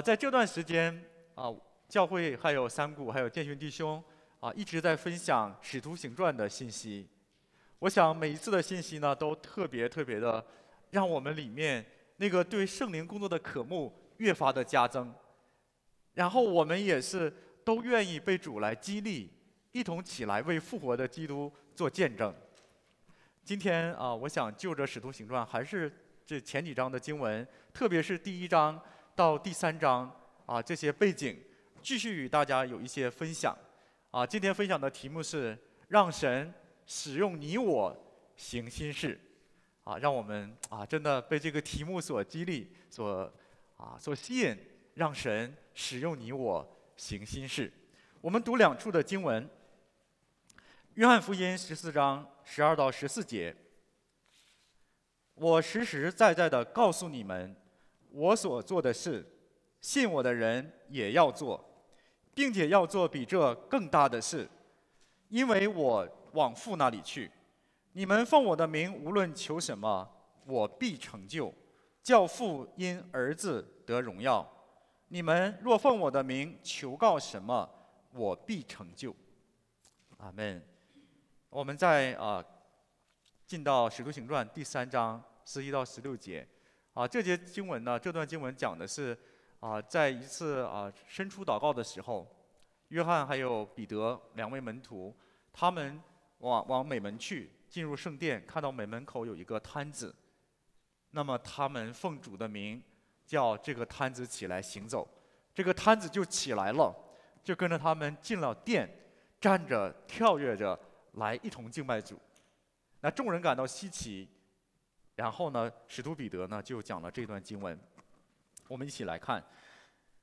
在这段时间啊，教会还有三谷，还有建勋弟兄啊，一直在分享《使徒行传》的信息。我想每一次的信息呢，都特别特别的，让我们里面那个对圣灵工作的渴慕越发的加增。然后我们也是都愿意被主来激励，一同起来为复活的基督做见证。今天啊，我想就着《使徒行传》还是这前几章的经文，特别是第一章。到第三章啊，这些背景继续与大家有一些分享啊。今天分享的题目是“让神使用你我行心事”，啊，让我们啊真的被这个题目所激励，所啊所吸引。让神使用你我行心事，我们读两处的经文。约翰福音十四章十二到十四节，我实实在在的告诉你们。我所做的事，信我的人也要做，并且要做比这更大的事，因为我往父那里去。你们奉我的名无论求什么，我必成就。教父因儿子得荣耀。你们若奉我的名求告什么，我必成就。阿门。我们在啊，进到《使徒行传》第三章十一到十六节。啊，这节经文呢，这段经文讲的是，啊，在一次啊，伸出祷告的时候，约翰还有彼得两位门徒，他们往往美门去，进入圣殿，看到美门口有一个摊子，那么他们奉主的名，叫这个摊子起来行走，这个摊子就起来了，就跟着他们进了殿，站着跳跃着来一同敬拜主，那众人感到稀奇。然后呢，使徒彼得呢就讲了这段经文，我们一起来看。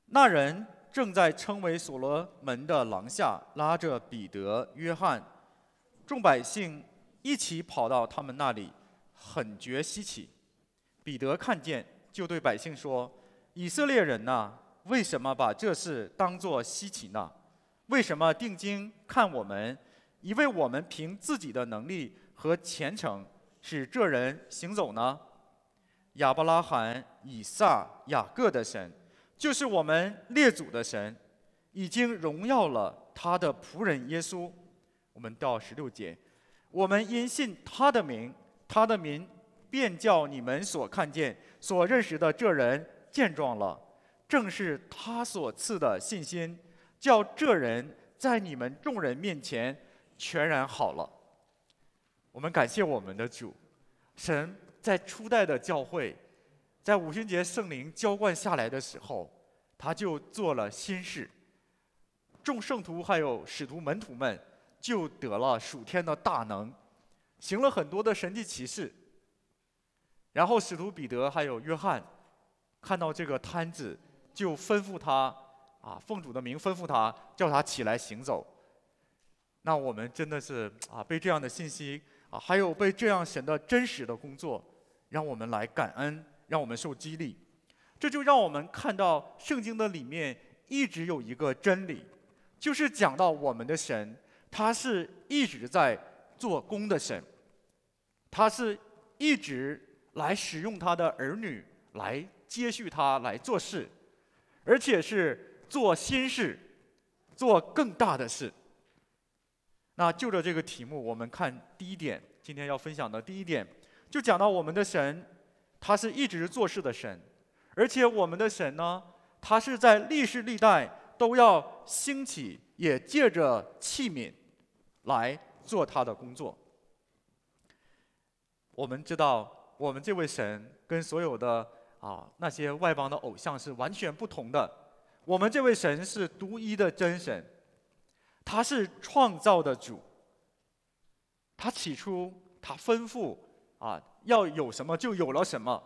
那人正在称为所罗门的廊下，拉着彼得、约翰，众百姓一起跑到他们那里，很觉稀奇。彼得看见，就对百姓说：“以色列人哪，为什么把这事当作稀奇呢？为什么定睛看我们，以为我们凭自己的能力和虔诚？”是这人行走呢，亚伯拉罕、以撒、雅各的神，就是我们列祖的神，已经荣耀了他的仆人耶稣。我们到十六节，我们因信他的名，他的名便叫你们所看见、所认识的这人见状了，正是他所赐的信心，叫这人在你们众人面前全然好了。我们感谢我们的主，神在初代的教会，在五旬节圣灵浇灌下来的时候，他就做了新事，众圣徒还有使徒门徒们就得了属天的大能，行了很多的神迹奇事。然后使徒彼得还有约翰看到这个摊子，就吩咐他啊，奉主的名吩咐他，叫他起来行走。那我们真的是啊，被这样的信息。啊，还有被这样显得真实的工作，让我们来感恩，让我们受激励。这就让我们看到，圣经的里面一直有一个真理，就是讲到我们的神，他是一直在做工的神，他是一直来使用他的儿女来接续他来做事，而且是做新事，做更大的事。那就着这个题目，我们看第一点。今天要分享的第一点，就讲到我们的神，他是一直做事的神，而且我们的神呢，他是在历世历代都要兴起，也借着器皿来做他的工作。我们知道，我们这位神跟所有的啊那些外邦的偶像是完全不同的。我们这位神是独一的真神。他是创造的主，他起初他吩咐啊，要有什么就有了什么，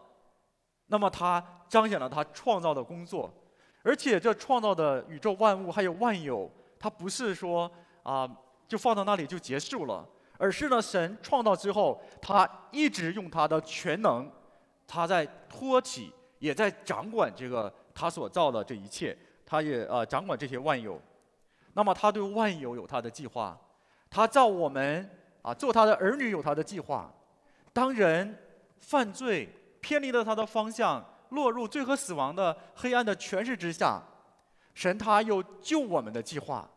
那么他彰显了他创造的工作，而且这创造的宇宙万物还有万有，他不是说啊就放到那里就结束了，而是呢神创造之后，他一直用他的全能，他在托起，也在掌管这个他所造的这一切，他也啊掌管这些万有。那么他对万有有他的计划，他造我们啊，做他的儿女有他的计划。当人犯罪偏离了他的方向，落入罪和死亡的黑暗的权势之下，神他又救我们的计划，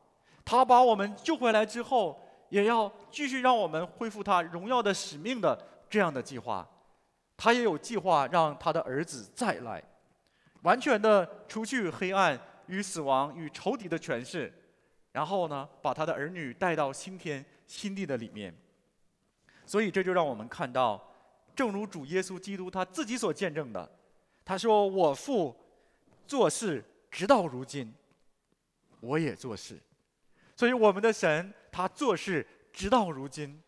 他把我们救回来之后，也要继续让我们恢复他荣耀的使命的这样的计划。他也有计划让他的儿子再来，完全的除去黑暗与死亡与仇敌的权势。然后呢，把他的儿女带到新天新地的里面。所以这就让我们看到，正如主耶稣基督他自己所见证的，他说：“我父做事直到如今，我也做事。”所以我们的神他做事直到如今，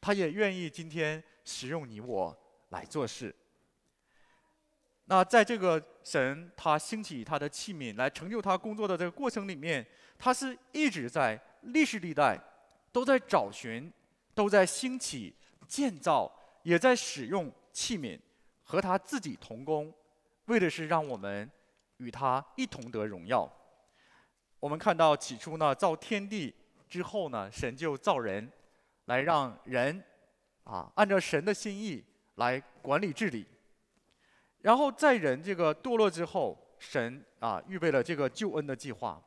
他也愿意今天使用你我来做事。那在这个神他兴起他的器皿来成就他工作的这个过程里面。他是一直在历史历代都在找寻，都在兴起建造，也在使用器皿和他自己同工，为的是让我们与他一同得荣耀。我们看到起初呢造天地之后呢，神就造人，来让人啊按照神的心意来管理治理。然后在人这个堕落之后，神啊预备了这个救恩的计划。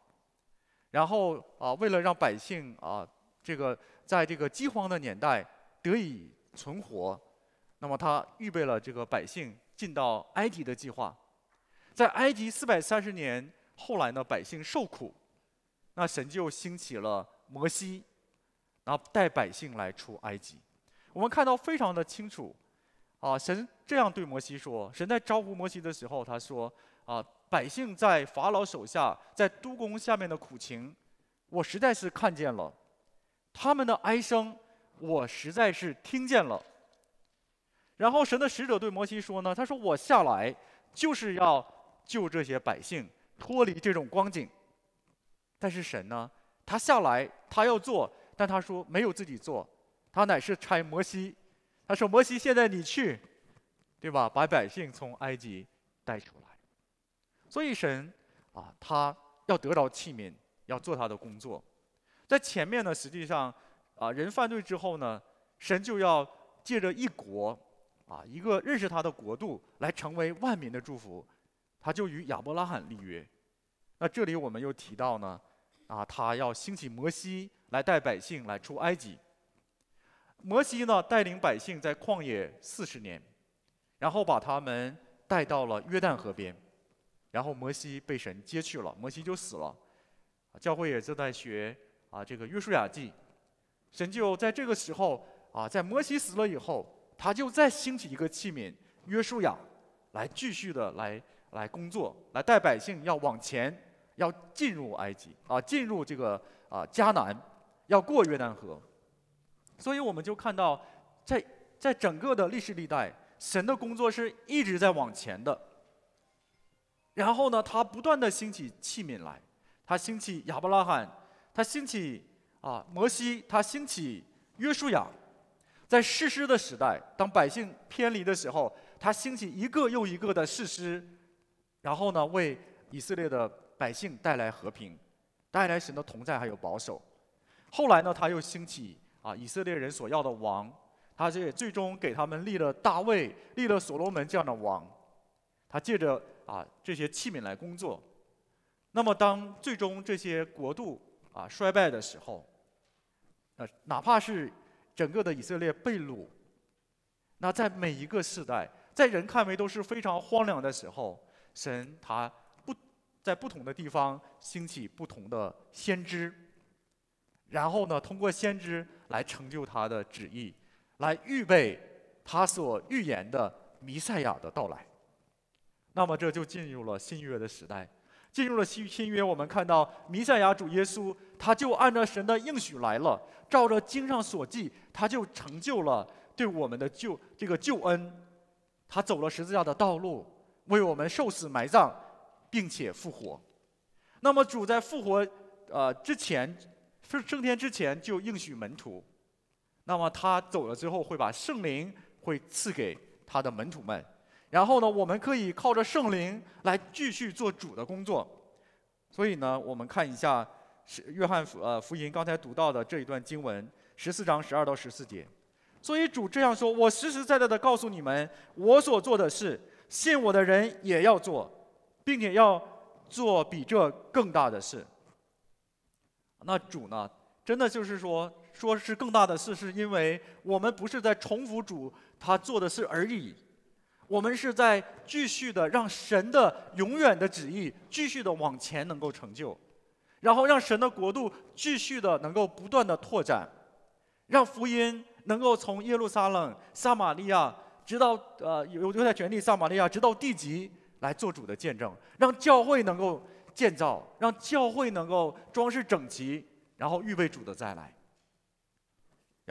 然后啊，为了让百姓啊，这个在这个饥荒的年代得以存活，那么他预备了这个百姓进到埃及的计划，在埃及四百三十年，后来呢，百姓受苦，那神就兴起了摩西，然后带百姓来出埃及。我们看到非常的清楚，啊，神这样对摩西说：神在招呼摩西的时候，他说啊。百姓在法老手下，在督工下面的苦情，我实在是看见了，他们的哀声，我实在是听见了。然后神的使者对摩西说呢，他说我下来就是要救这些百姓脱离这种光景，但是神呢，他下来他要做，但他说没有自己做，他乃是差摩西，他说摩西现在你去，对吧，把百姓从埃及带出来。所以神啊，他要得着器皿，要做他的工作。在前面呢，实际上啊，人犯罪之后呢，神就要借着一国啊，一个认识他的国度，来成为万民的祝福。他就与亚伯拉罕立约。那这里我们又提到呢，啊，他要兴起摩西来带百姓来出埃及。摩西呢，带领百姓在旷野四十年，然后把他们带到了约旦河边。然后摩西被神接去了，摩西就死了。教会也正在学啊，这个约书亚记，神就在这个时候啊，在摩西死了以后，他就再兴起一个器皿约书亚，来继续的来来工作，来带百姓要往前，要进入埃及啊，进入这个啊迦南，要过约旦河。所以我们就看到，在在整个的历史历代，神的工作是一直在往前的。然后呢，他不断的兴起器皿来，他兴起亚伯拉罕，他兴起啊摩西，他兴起约书亚，在誓师的时代，当百姓偏离的时候，他兴起一个又一个的誓师，然后呢，为以色列的百姓带来和平，带来神的同在还有保守。后来呢，他又兴起啊以色列人所要的王，他也最终给他们立了大卫，立了所罗门这样的王，他借着。啊，这些器皿来工作。那么，当最终这些国度啊衰败的时候，呃，哪怕是整个的以色列被掳，那在每一个时代，在人看来都是非常荒凉的时候，神他不在不同的地方兴起不同的先知，然后呢，通过先知来成就他的旨意，来预备他所预言的弥赛亚的到来。那么这就进入了新约的时代，进入了新新约，我们看到弥赛亚主耶稣，他就按照神的应许来了，照着经上所记，他就成就了对我们的救这个救恩，他走了十字架的道路，为我们受死埋葬，并且复活。那么主在复活，呃之前升升天之前就应许门徒，那么他走了之后会把圣灵会赐给他的门徒们。然后呢，我们可以靠着圣灵来继续做主的工作。所以呢，我们看一下《是约翰福呃福音》刚才读到的这一段经文，十四章十二到十四节。所以主这样说：“我实实在在的告诉你们，我所做的事，信我的人也要做，并且要做比这更大的事。”那主呢，真的就是说，说是更大的事，是因为我们不是在重复主他做的事而已。我们是在继续的让神的永远的旨意继续的往前能够成就，然后让神的国度继续的能够不断的拓展，让福音能够从耶路撒冷、撒玛利亚，直到呃犹犹太全地、撒玛利亚，直到地极来做主的见证，让教会能够建造，让教会能够装饰整齐，然后预备主的再来。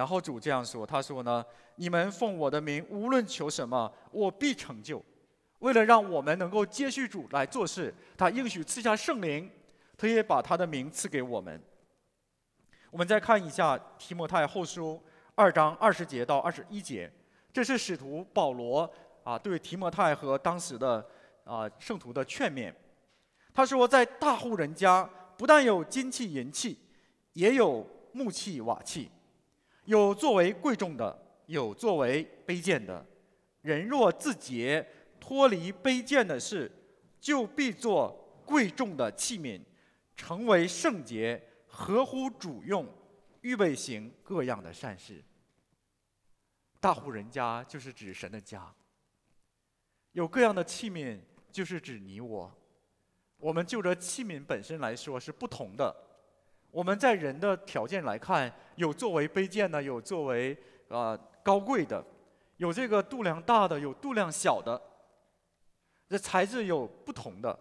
然后主这样说：“他说呢，你们奉我的名，无论求什么，我必成就。为了让我们能够接续主来做事，他应许赐下圣灵，他也把他的名赐给我们。”我们再看一下提摩太后书二章二十节到二十一节，这是使徒保罗啊对提摩太和当时的啊圣徒的劝勉。他说：“在大户人家，不但有金器银器，也有木器瓦器。”有作为贵重的，有作为卑贱的。人若自洁，脱离卑贱的事，就必做贵重的器皿，成为圣洁，合乎主用，预备行各样的善事。大户人家就是指神的家。有各样的器皿，就是指你我。我们就着器皿本身来说是不同的。我们在人的条件来看，有作为卑贱的，有作为啊高贵的，有这个度量大的，有度量小的，这材质有不同的。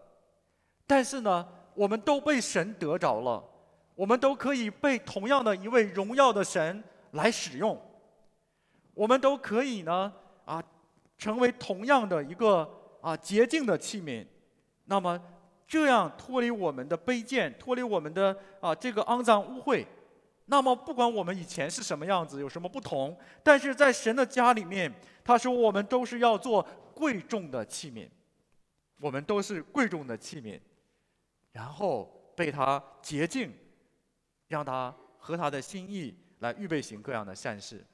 但是呢，我们都被神得着了，我们都可以被同样的一位荣耀的神来使用，我们都可以呢啊，成为同样的一个啊洁净的器皿。那么。这样脱离我们的卑贱，脱离我们的啊这个肮脏污秽。那么不管我们以前是什么样子，有什么不同，但是在神的家里面，他说我们都是要做贵重的器皿，我们都是贵重的器皿，然后被他洁净，让他和他的心意来预备行各样的善事。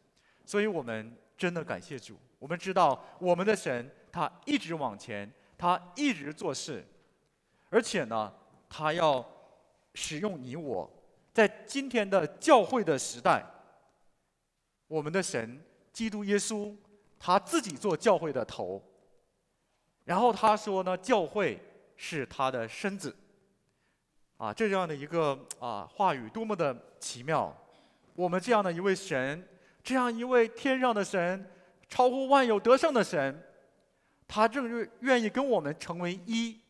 所以我们真的感谢主，我们知道我们的神他一直往前，他一直做事。而且呢，他要使用你我，在今天的教会的时代，我们的神基督耶稣他自己做教会的头，然后他说呢，教会是他的身子。啊，这样的一个啊话语多么的奇妙！我们这样的一位神，这样一位天上的神，超乎万有得胜的神，他正愿意跟我们成为一。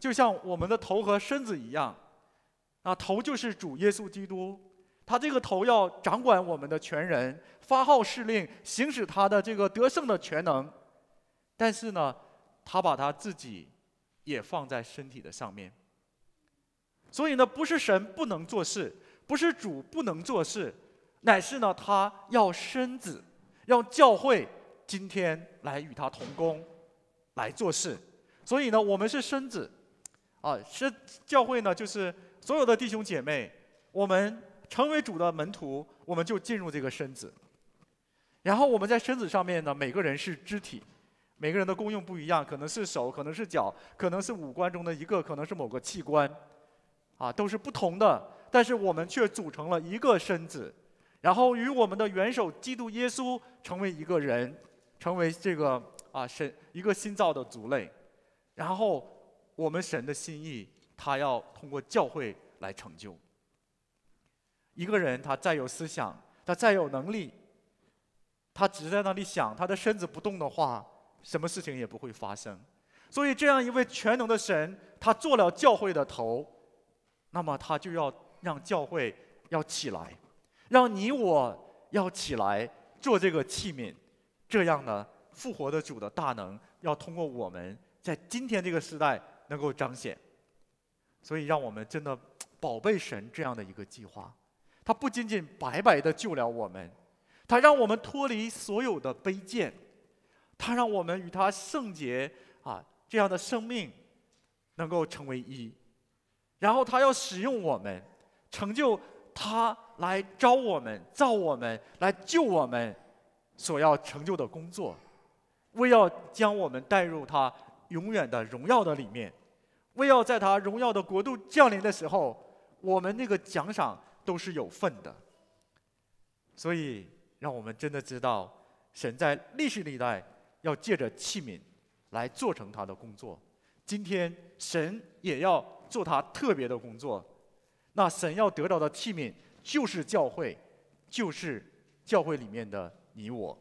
就像我们的头和身子一样，啊，头就是主耶稣基督，他这个头要掌管我们的全人，发号施令，行使他的这个得胜的全能。但是呢，他把他自己也放在身体的上面。所以呢，不是神不能做事，不是主不能做事，乃是呢，他要身子，要教会今天来与他同工，来做事。所以呢，我们是身子。啊，是教会呢，就是所有的弟兄姐妹，我们成为主的门徒，我们就进入这个身子。然后我们在身子上面呢，每个人是肢体，每个人的功用不一样，可能是手，可能是脚，可能是五官中的一个，可能是某个器官，啊，都是不同的。但是我们却组成了一个身子，然后与我们的元首基督耶稣成为一个人，成为这个啊神一个新造的族类，然后。我们神的心意，他要通过教会来成就。一个人他再有思想，他再有能力，他只在那里想，他的身子不动的话，什么事情也不会发生。所以，这样一位全能的神，他做了教会的头，那么他就要让教会要起来，让你我要起来做这个器皿。这样呢，复活的主的大能要通过我们在今天这个时代。能够彰显，所以让我们真的宝贝神这样的一个计划，他不仅仅白白的救了我们，他让我们脱离所有的卑贱，他让我们与他圣洁啊这样的生命能够成为一，然后他要使用我们，成就他来招我们、造我们、来救我们所要成就的工作，为要将我们带入他永远的荣耀的里面。为要在他荣耀的国度降临的时候，我们那个奖赏都是有份的。所以，让我们真的知道，神在历史历代要借着器皿来做成他的工作。今天，神也要做他特别的工作。那神要得到的器皿就是教会，就是教会里面的你我。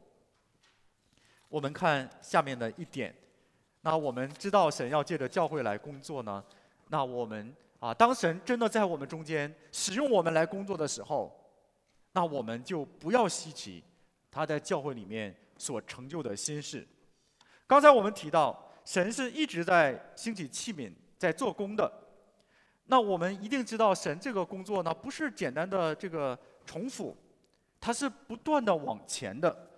我们看下面的一点。那我们知道神要借着教会来工作呢，那我们啊，当神真的在我们中间使用我们来工作的时候，那我们就不要稀奇他在教会里面所成就的心事。刚才我们提到，神是一直在兴起器皿，在做工的。那我们一定知道，神这个工作呢，不是简单的这个重复，它是不断的往前的，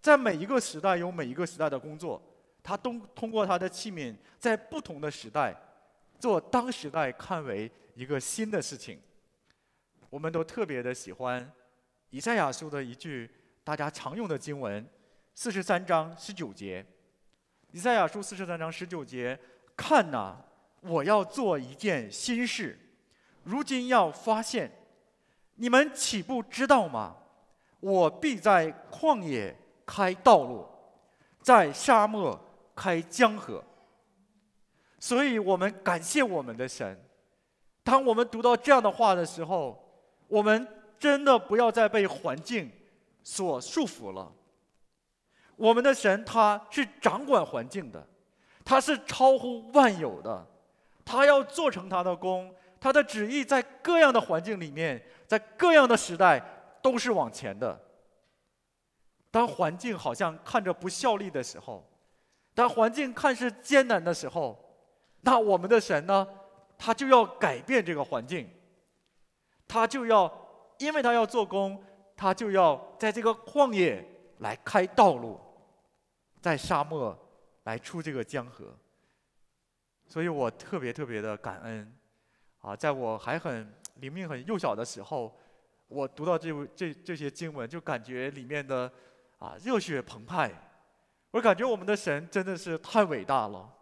在每一个时代有每一个时代的工作。他通通过他的器皿，在不同的时代做当时代看为一个新的事情，我们都特别的喜欢以赛亚书的一句大家常用的经文，四十三章十九节，以赛亚书四十三章十九节，看呐，我要做一件新事，如今要发现，你们岂不知道吗？我必在旷野开道路，在沙漠。开江河，所以我们感谢我们的神。当我们读到这样的话的时候，我们真的不要再被环境所束缚了。我们的神他是掌管环境的，他是超乎万有的，他要做成他的工，他的旨意在各样的环境里面，在各样的时代都是往前的。当环境好像看着不效力的时候，当环境看似艰难的时候，那我们的神呢？他就要改变这个环境，他就要，因为他要做工，他就要在这个旷野来开道路，在沙漠来出这个江河。所以我特别特别的感恩，啊，在我还很灵命很幼小的时候，我读到这这这些经文，就感觉里面的啊热血澎湃。我感觉我们的神真的是太伟大了，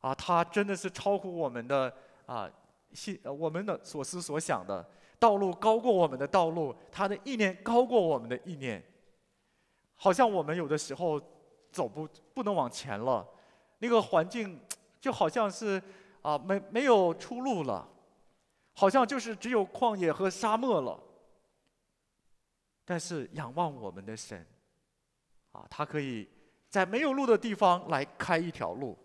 啊，他真的是超乎我们的啊，心我们的所思所想的道路高过我们的道路，他的意念高过我们的意念。好像我们有的时候走不不能往前了，那个环境就好像是啊没没有出路了，好像就是只有旷野和沙漠了。但是仰望我们的神，啊，他可以。在没有路的地方来开一条路，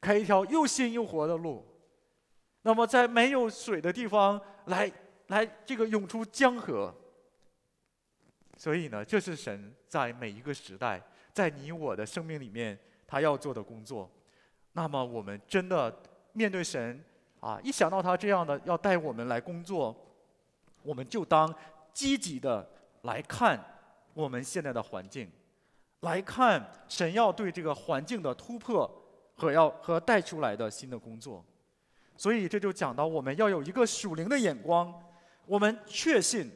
开一条又新又活的路。那么在没有水的地方来来这个涌出江河。所以呢，这是神在每一个时代，在你我的生命里面他要做的工作。那么我们真的面对神啊，一想到他这样的要带我们来工作，我们就当积极的来看我们现在的环境。来看神要对这个环境的突破和要和带出来的新的工作，所以这就讲到我们要有一个属灵的眼光。我们确信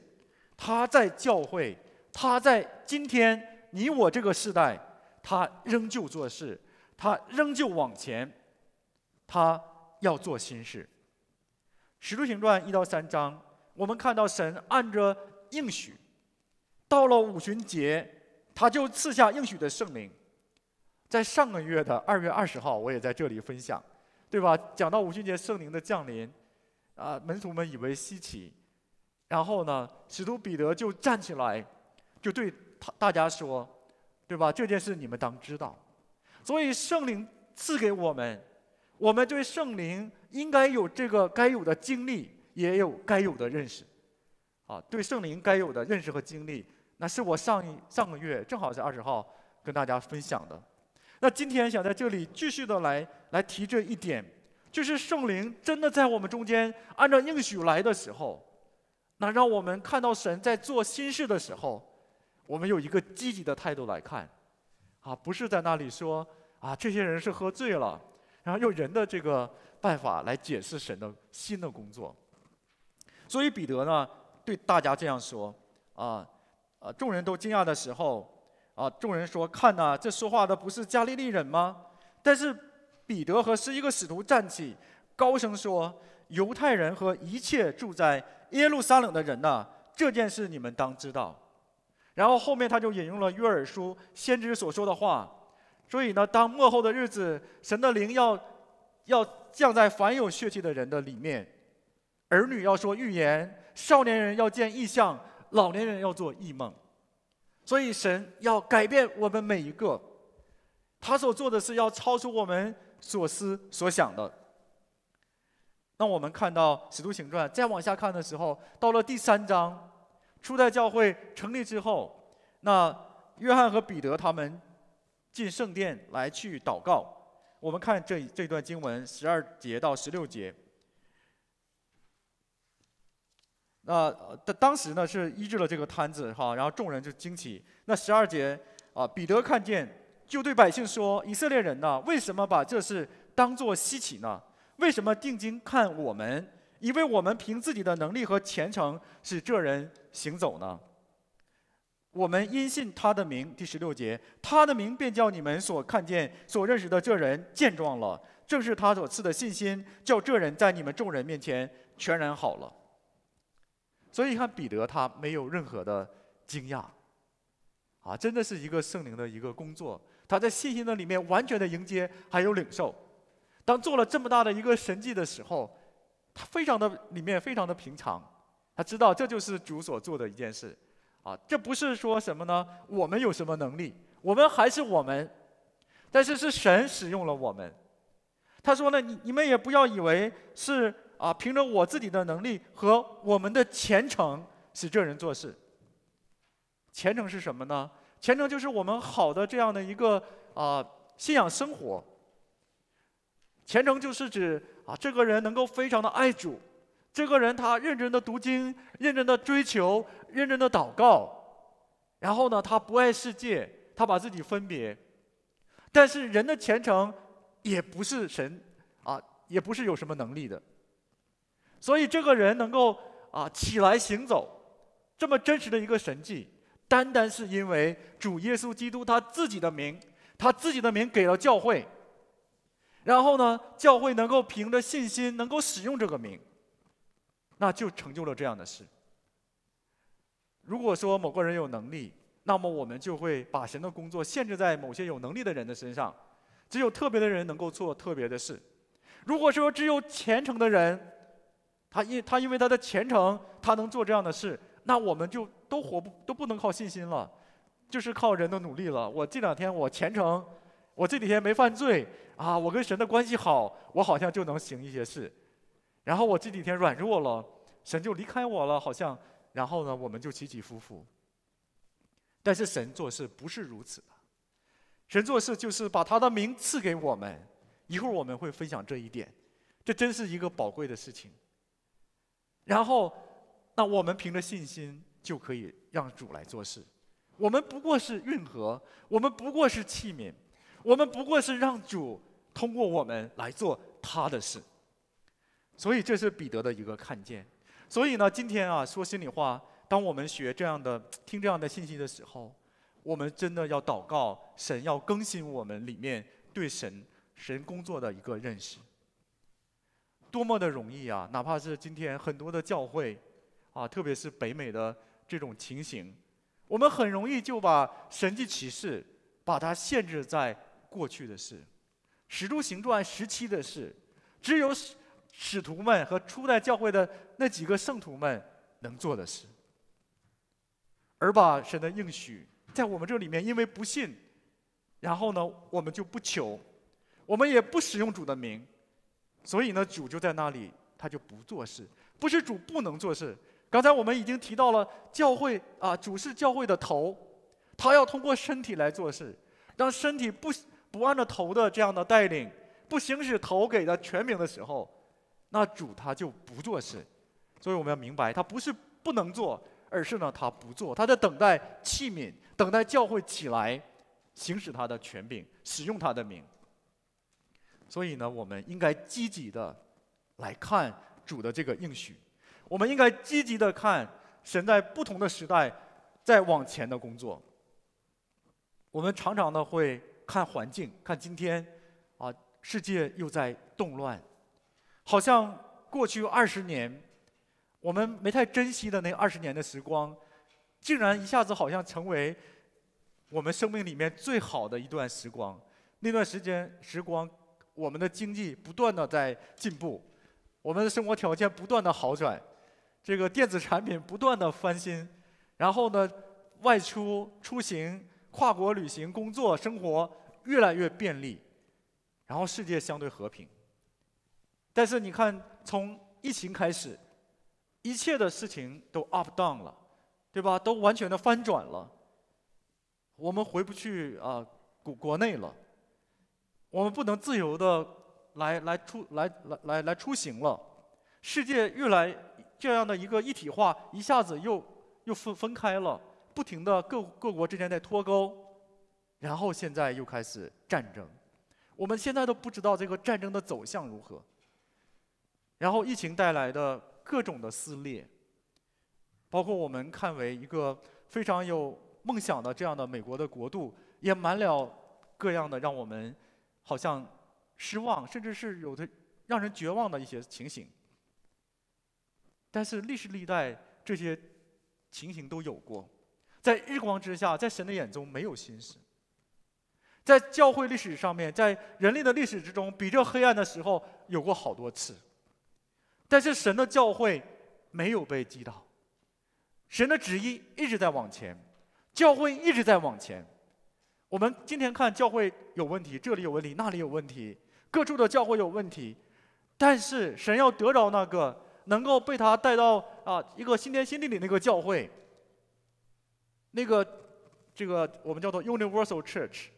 他在教会，他在今天你我这个时代，他仍旧做事，他仍旧往前，他要做新事。《使徒行传》一到三章，我们看到神按着应许，到了五旬节。他就赐下应许的圣灵，在上个月的二月二十号，我也在这里分享，对吧？讲到五旬节圣灵的降临，啊，门徒们以为稀奇，然后呢，使徒彼得就站起来，就对他大家说，对吧？这件事你们当知道。所以圣灵赐给我们，我们对圣灵应该有这个该有的经历，也有该有的认识，啊，对圣灵该有的认识和经历。那是我上一上个月正好在二十号跟大家分享的，那今天想在这里继续的来来提这一点，就是圣灵真的在我们中间按照应许来的时候，那让我们看到神在做新事的时候，我们有一个积极的态度来看，啊，不是在那里说啊，这些人是喝醉了，然后用人的这个办法来解释神的新的工作，所以彼得呢对大家这样说啊。啊！众人都惊讶的时候，啊！众人说：“看呐，这说话的不是加利利人吗？”但是彼得和十一个使徒站起，高声说：“犹太人和一切住在耶路撒冷的人呐，这件事你们当知道。”然后后面他就引用了约珥书先知所说的话。所以呢，当末后的日子，神的灵要要降在凡有血气的人的里面，儿女要说预言，少年人要见异象。老年人要做异梦，所以神要改变我们每一个。他所做的是要超出我们所思所想的。那我们看到《使徒行传》，再往下看的时候，到了第三章，初代教会成立之后，那约翰和彼得他们进圣殿来去祷告。我们看这这段经文，十二节到十六节。那当当时呢是医治了这个瘫子哈，然后众人就惊奇。那十二节啊，彼得看见，就对百姓说：“以色列人呐，为什么把这事当作稀奇呢？为什么定睛看我们，以为我们凭自己的能力和虔诚使这人行走呢？我们因信他的名。”第十六节，他的名便叫你们所看见、所认识的这人健壮了，正是他所赐的信心，叫这人在你们众人面前全然好了。所以你看，彼得他没有任何的惊讶，啊，真的是一个圣灵的一个工作。他在信心的里面完全的迎接，还有领受。当做了这么大的一个神迹的时候，他非常的里面非常的平常。他知道这就是主所做的一件事，啊，这不是说什么呢？我们有什么能力？我们还是我们，但是是神使用了我们。他说呢，你你们也不要以为是。啊，凭着我自己的能力和我们的虔诚，使这人做事。虔诚是什么呢？虔诚就是我们好的这样的一个啊信仰生活。虔诚就是指啊，这个人能够非常的爱主，这个人他认真的读经，认真的追求，认真的祷告。然后呢，他不爱世界，他把自己分别。但是人的虔诚也不是神啊，也不是有什么能力的。所以这个人能够啊起来行走，这么真实的一个神迹，单单是因为主耶稣基督他自己的名，他自己的名给了教会，然后呢，教会能够凭着信心能够使用这个名，那就成就了这样的事。如果说某个人有能力，那么我们就会把神的工作限制在某些有能力的人的身上，只有特别的人能够做特别的事。如果说只有虔诚的人。他因他因为他的虔诚，他能做这样的事，那我们就都活不都不能靠信心了，就是靠人的努力了。我这两天我虔诚，我这几天没犯罪啊，我跟神的关系好，我好像就能行一些事。然后我这几天软弱了，神就离开我了，好像。然后呢，我们就起起伏伏。但是神做事不是如此的，神做事就是把他的名赐给我们。一会儿我们会分享这一点，这真是一个宝贵的事情。然后，那我们凭着信心就可以让主来做事。我们不过是运河，我们不过是器皿，我们不过是让主通过我们来做他的事。所以这是彼得的一个看见。所以呢，今天啊，说心里话，当我们学这样的、听这样的信息的时候，我们真的要祷告，神要更新我们里面对神、神工作的一个认识。多么的容易啊！哪怕是今天很多的教会，啊，特别是北美的这种情形，我们很容易就把神迹启示把它限制在过去的事、使徒行传时期的事，只有使使徒们和初代教会的那几个圣徒们能做的事，而把神的应许在我们这里面，因为不信，然后呢，我们就不求，我们也不使用主的名。所以呢，主就在那里，他就不做事。不是主不能做事。刚才我们已经提到了教会啊，主是教会的头，他要通过身体来做事，让身体不不按照头的这样的带领，不行使头给的权柄的时候，那主他就不做事。所以我们要明白，他不是不能做，而是呢他不做，他在等待器皿，等待教会起来行使他的权柄，使用他的名。所以呢，我们应该积极的来看主的这个应许，我们应该积极的看神在不同的时代在往前的工作。我们常常呢会看环境，看今天，啊，世界又在动乱，好像过去二十年，我们没太珍惜的那二十年的时光，竟然一下子好像成为我们生命里面最好的一段时光。那段时间时光。我们的经济不断的在进步，我们的生活条件不断的好转，这个电子产品不断的翻新，然后呢，外出出行、跨国旅行、工作、生活越来越便利，然后世界相对和平。但是你看，从疫情开始，一切的事情都 up down 了，对吧？都完全的翻转了，我们回不去啊国国内了。我们不能自由的来来出来来来来出行了，世界越来这样的一个一体化一下子又又分分开了，不停的各各国之间在脱钩，然后现在又开始战争，我们现在都不知道这个战争的走向如何。然后疫情带来的各种的撕裂，包括我们看为一个非常有梦想的这样的美国的国度，也满了各样的让我们。好像失望，甚至是有的让人绝望的一些情形。但是历史历代这些情形都有过，在日光之下，在神的眼中没有心思。在教会历史上面，在人类的历史之中，比这黑暗的时候有过好多次。但是神的教会没有被击倒，神的旨意一直在往前，教会一直在往前。我们今天看教会有问题，这里有问题，那里有问题，各处的教会有问题。但是神要得着那个能够被他带到啊一个新天新地里那个教会，那个这个我们叫做 universal church，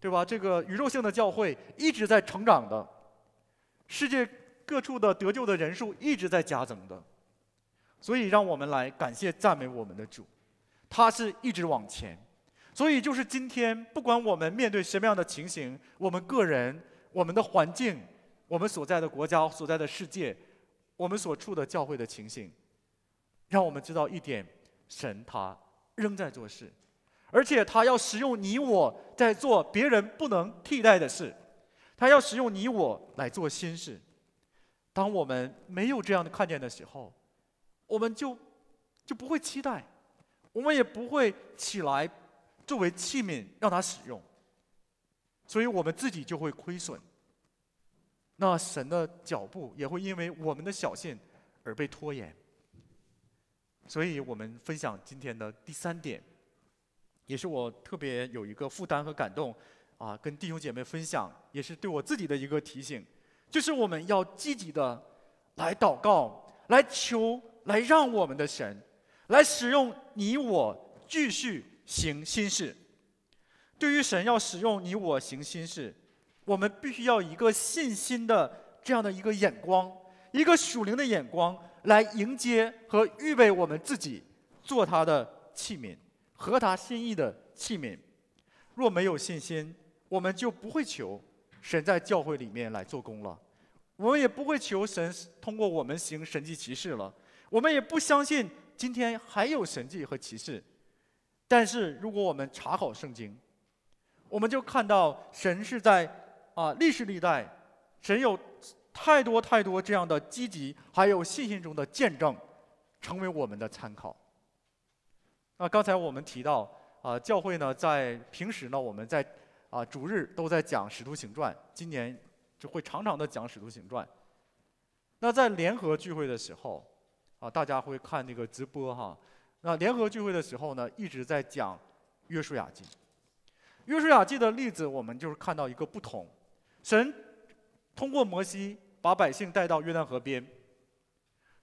对吧？这个宇宙性的教会一直在成长的，世界各处的得救的人数一直在加增的。所以让我们来感谢赞美我们的主，他是一直往前。所以，就是今天，不管我们面对什么样的情形，我们个人、我们的环境、我们所在的国家、所在的世界、我们所处的教会的情形，让我们知道一点：神他仍在做事，而且他要使用你我在做别人不能替代的事，他要使用你我来做新事。当我们没有这样的看见的时候，我们就就不会期待，我们也不会起来。作为器皿让他使用，所以我们自己就会亏损。那神的脚步也会因为我们的小心而被拖延。所以我们分享今天的第三点，也是我特别有一个负担和感动啊，跟弟兄姐妹分享，也是对我自己的一个提醒，就是我们要积极的来祷告，来求，来让我们的神来使用你我继续。行心事，对于神要使用你我行心事，我们必须要一个信心的这样的一个眼光，一个属灵的眼光来迎接和预备我们自己做他的器皿合他心意的器皿。若没有信心，我们就不会求神在教会里面来做工了，我们也不会求神通过我们行神迹奇事了，我们也不相信今天还有神迹和奇事。但是，如果我们查考圣经，我们就看到神是在啊历史历代，神有太多太多这样的积极还有信心中的见证，成为我们的参考。那刚才我们提到啊，教会呢在平时呢，我们在啊主日都在讲《使徒行传》，今年就会常常的讲《使徒行传》。那在联合聚会的时候，啊，大家会看那个直播哈。那联合聚会的时候呢，一直在讲约书亚记。约书亚记的例子，我们就是看到一个不同。神通过摩西把百姓带到约旦河边，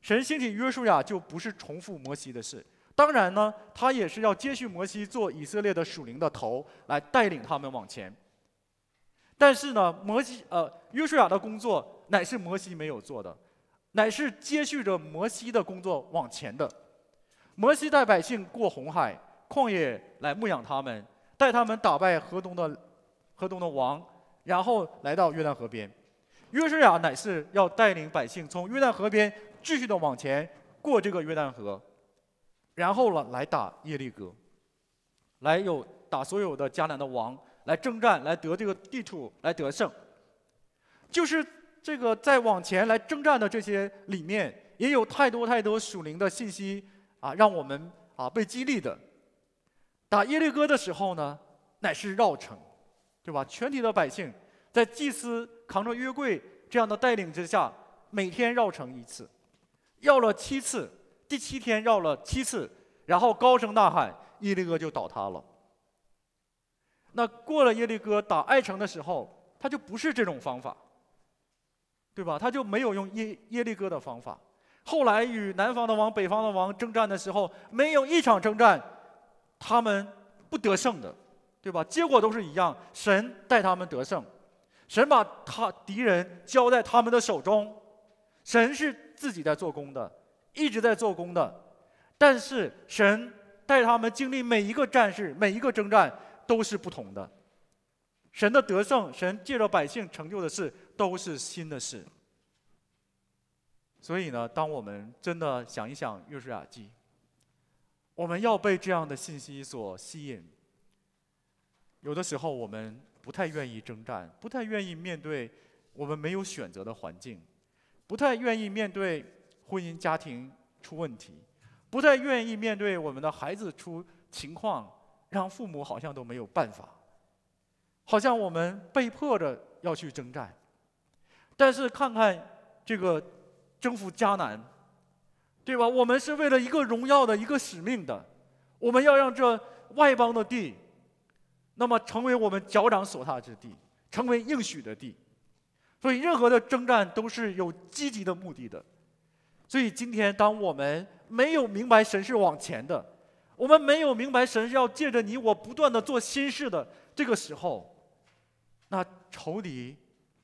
神兴起约书亚就不是重复摩西的事。当然呢，他也是要接续摩西做以色列的属灵的头，来带领他们往前。但是呢，摩西呃约书亚的工作乃是摩西没有做的，乃是接续着摩西的工作往前的。摩西带百姓过红海，旷野来牧养他们，带他们打败河东的河东的王，然后来到约旦河边。约书亚乃是要带领百姓从约旦河边继续的往前过这个约旦河，然后了来打耶利哥，来有打所有的迦南的王，来征战来得这个地图，来得胜，就是这个在往前来征战的这些里面，也有太多太多属灵的信息。啊，让我们啊被激励的，打耶律哥的时候呢，乃是绕城，对吧？全体的百姓在祭司扛着约柜这样的带领之下，每天绕城一次，绕了七次，第七天绕了七次，然后高声呐喊，耶律哥就倒塌了。那过了耶律哥打爱城的时候，他就不是这种方法，对吧？他就没有用耶耶律哥的方法。后来与南方的王、北方的王征战的时候，没有一场征战，他们不得胜的，对吧？结果都是一样，神带他们得胜，神把他敌人交在他们的手中，神是自己在做工的，一直在做工的，但是神带他们经历每一个战士、每一个征战都是不同的，神的得胜，神借着百姓成就的事都是新的事。所以呢，当我们真的想一想《越世雅集》，我们要被这样的信息所吸引。有的时候我们不太愿意征战，不太愿意面对我们没有选择的环境，不太愿意面对婚姻家庭出问题，不太愿意面对我们的孩子出情况，让父母好像都没有办法，好像我们被迫着要去征战。但是看看这个。征服迦南，对吧？我们是为了一个荣耀的一个使命的，我们要让这外邦的地，那么成为我们脚掌所踏之地，成为应许的地。所以，任何的征战都是有积极的目的的。所以，今天当我们没有明白神是往前的，我们没有明白神是要借着你我不断的做新事的这个时候，那仇敌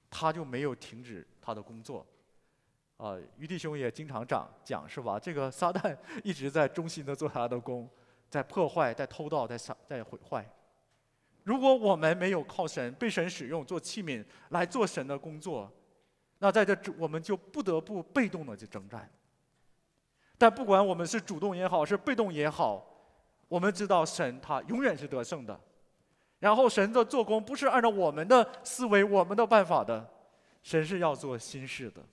他就没有停止他的工作。啊，余弟兄也经常讲讲是吧？这个撒旦 一直在忠心的做他的工，在破坏，在偷盗，在杀，在毁坏。如果我们没有靠神被神使用做器皿来做神的工作，那在这我们就不得不被动的去征战。但不管我们是主动也好，是被动也好，我们知道神他永远是得胜的。然后神的做工不是按照我们的思维、我们的办法的，神是要做心事的。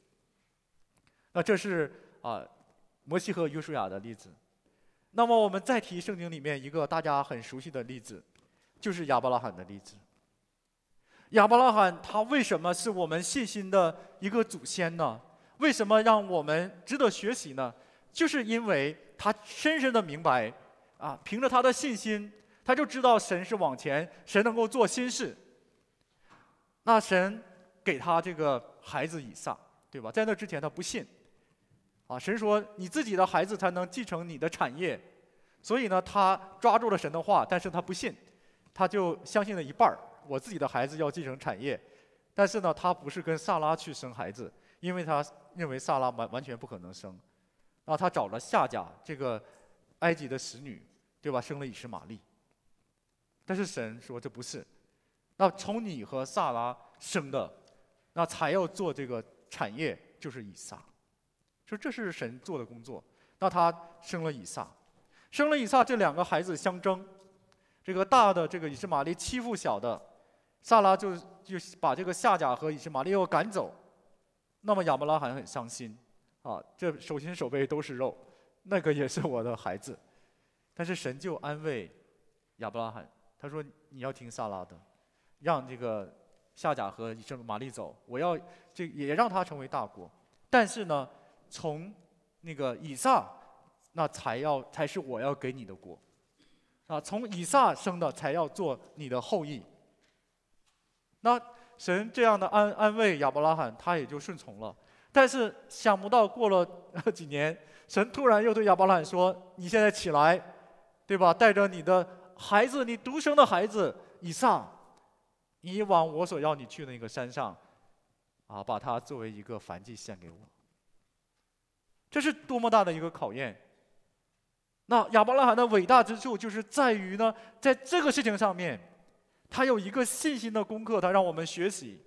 那这是啊，摩西和约书亚的例子。那么我们再提圣经里面一个大家很熟悉的例子，就是亚伯拉罕的例子。亚伯拉罕他为什么是我们信心的一个祖先呢？为什么让我们值得学习呢？就是因为他深深的明白，啊，凭着他的信心，他就知道神是往前，神能够做心事。那神给他这个孩子以撒，对吧？在那之前他不信。啊，神说你自己的孩子才能继承你的产业，所以呢，他抓住了神的话，但是他不信，他就相信了一半儿。我自己的孩子要继承产业，但是呢，他不是跟萨拉去生孩子，因为他认为萨拉完完全不可能生，那他找了下家这个埃及的使女，对吧？生了以实玛利。但是神说这不是，那从你和萨拉生的，那才要做这个产业，就是以撒。说这是神做的工作，那他生了以撒，生了以撒，这两个孩子相争，这个大的这个以实玛利欺负小的，萨拉就就把这个夏甲和以实玛利又赶走，那么亚伯拉罕很伤心，啊，这手心手背都是肉，那个也是我的孩子，但是神就安慰亚伯拉罕，他说你要听萨拉的，让这个夏甲和以实玛利走，我要这也让他成为大国，但是呢。从那个以撒，那才要才是我要给你的国，啊，从以撒生的才要做你的后裔。那神这样的安安慰亚伯拉罕，他也就顺从了。但是想不到过了几年，神突然又对亚伯拉罕说：“你现在起来，对吧？带着你的孩子，你独生的孩子以撒，你往我所要你去那个山上，啊，把它作为一个凡祭献给我。”这是多么大的一个考验！那亚伯拉罕的伟大之处就是在于呢，在这个事情上面，他有一个信心的功课，他让我们学习。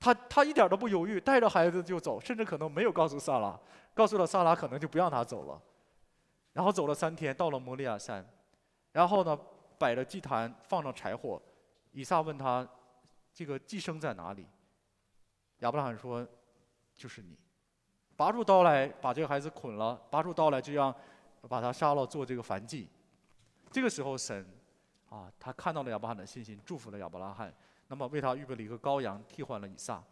他他一点都不犹豫，带着孩子就走，甚至可能没有告诉萨拉，告诉了萨拉，可能就不让他走了。然后走了三天，到了摩利亚山，然后呢，摆了祭坛，放了柴火，以撒问他，这个寄生在哪里？亚伯拉罕说，就是你。拔出刀来，把这个孩子捆了；拔出刀来，就让把他杀了，做这个燔祭。这个时候，神啊，他看到了亚伯拉罕的信心，祝福了亚伯拉罕，那么为他预备了一个羔羊，替换了以撒。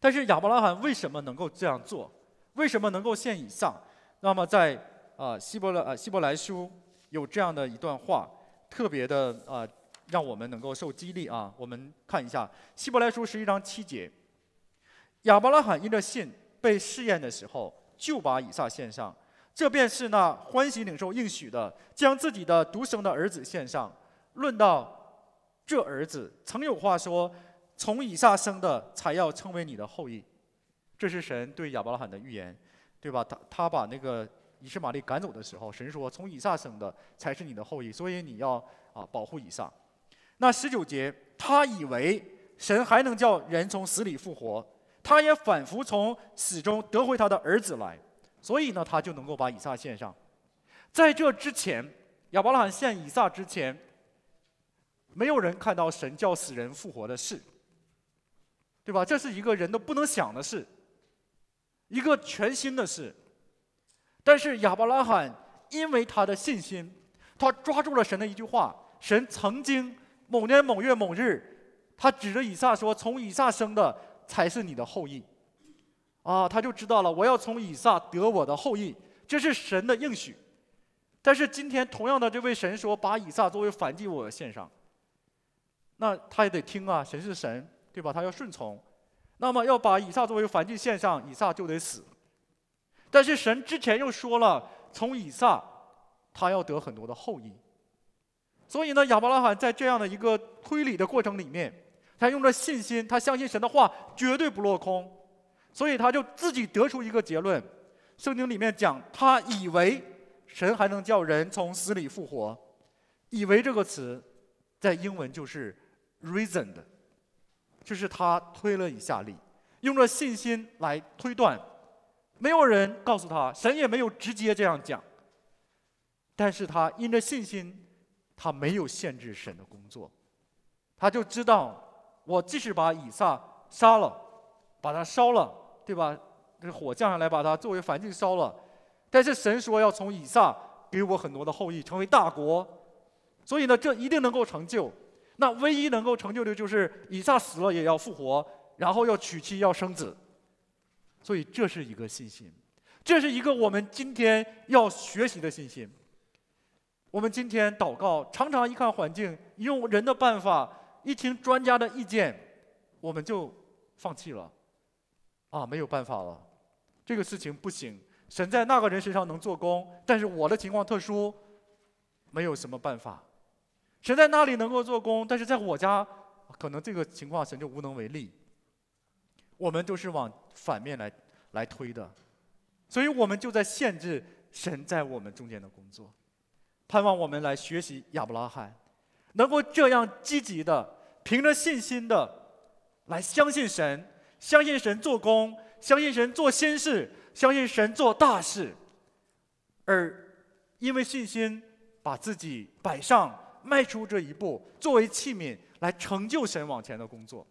但是亚伯拉罕为什么能够这样做？为什么能够献以撒？那么在啊希伯来啊希伯来书有这样的一段话，特别的啊让我们能够受激励啊。我们看一下希伯来书十一章七节：亚伯拉罕因着信。被试验的时候，就把以撒献上，这便是那欢喜领受应许的，将自己的独生的儿子献上。论到这儿子，曾有话说：从以撒生的，才要称为你的后裔。这是神对亚伯拉罕的预言，对吧？他他把那个以实玛利赶走的时候，神说：从以撒生的，才是你的后裔，所以你要啊保护以撒。那十九节，他以为神还能叫人从死里复活。他也反复从死中得回他的儿子来，所以呢，他就能够把以撒献上。在这之前，亚伯拉罕献以撒之前，没有人看到神叫死人复活的事，对吧？这是一个人都不能想的事，一个全新的事。但是亚伯拉罕因为他的信心，他抓住了神的一句话：神曾经某年某月某日，他指着以撒说，从以撒生的。才是你的后裔，啊，他就知道了。我要从以撒得我的后裔，这是神的应许。但是今天同样的这位神说，把以撒作为反祭物献上，那他也得听啊。神是神，对吧？他要顺从。那么要把以撒作为反祭献上，以撒就得死。但是神之前又说了，从以撒他要得很多的后裔。所以呢，亚伯拉罕在这样的一个推理的过程里面。他用着信心，他相信神的话绝对不落空，所以他就自己得出一个结论：圣经里面讲，他以为神还能叫人从死里复活。以为这个词在英文就是 reasoned，就是他推了一下力，用着信心来推断。没有人告诉他，神也没有直接这样讲。但是他因着信心，他没有限制神的工作，他就知道。我继续把以撒杀了，把他烧了，对吧？这火降下来，把他作为燔祭烧了。但是神说要从以撒给我很多的后裔，成为大国。所以呢，这一定能够成就。那唯一能够成就的就是以撒死了也要复活，然后要娶妻要生子。所以这是一个信心，这是一个我们今天要学习的信心。我们今天祷告，常常一看环境，用人的办法。一听专家的意见，我们就放弃了，啊，没有办法了，这个事情不行。神在那个人身上能做工，但是我的情况特殊，没有什么办法。神在那里能够做工，但是在我家，可能这个情况神就无能为力。我们都是往反面来来推的，所以我们就在限制神在我们中间的工作，盼望我们来学习亚伯拉罕，能够这样积极的。凭着信心的来相信神，相信神做工，相信神做心事，相信神做大事，而因为信心把自己摆上，迈出这一步，作为器皿来成就神往前的工作。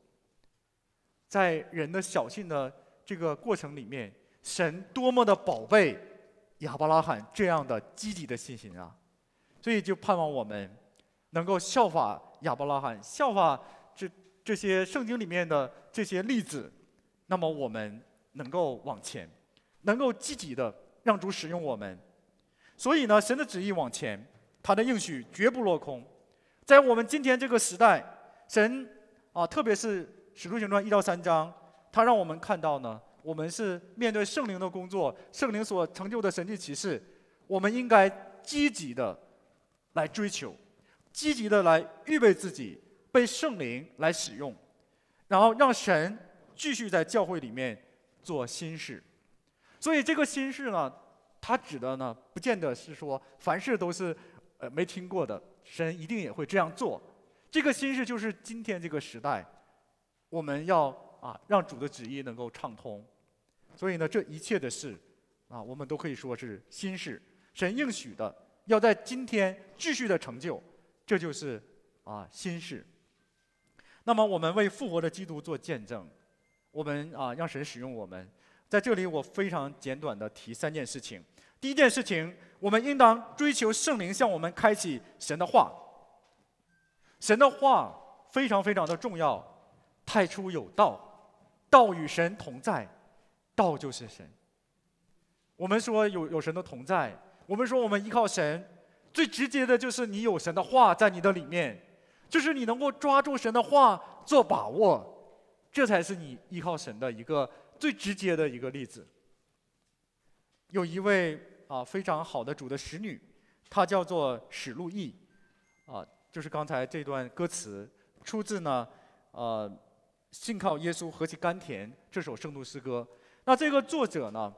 在人的小信的这个过程里面，神多么的宝贝亚伯拉罕这样的积极的信心啊！所以就盼望我们能够效法。亚伯拉罕笑话这这些圣经里面的这些例子，那么我们能够往前，能够积极的让主使用我们，所以呢，神的旨意往前，他的应许绝不落空。在我们今天这个时代，神啊，特别是使徒行传一到三章，他让我们看到呢，我们是面对圣灵的工作，圣灵所成就的神迹奇事，我们应该积极的来追求。积极的来预备自己，被圣灵来使用，然后让神继续在教会里面做新事。所以这个新事呢，它指的呢，不见得是说凡事都是呃没听过的，神一定也会这样做。这个新事就是今天这个时代，我们要啊让主的旨意能够畅通。所以呢，这一切的事啊，我们都可以说是新事，神应许的要在今天继续的成就。这就是啊，心事。那么，我们为复活的基督做见证，我们啊，让神使用我们。在这里，我非常简短的提三件事情。第一件事情，我们应当追求圣灵向我们开启神的话。神的话非常非常的重要。太初有道，道与神同在，道就是神。我们说有有神的同在，我们说我们依靠神。最直接的就是你有神的话在你的里面，就是你能够抓住神的话做把握，这才是你依靠神的一个最直接的一个例子。有一位啊非常好的主的使女，她叫做史路易，啊，就是刚才这段歌词出自呢，呃，信靠耶稣何其甘甜这首圣徒诗歌。那这个作者呢，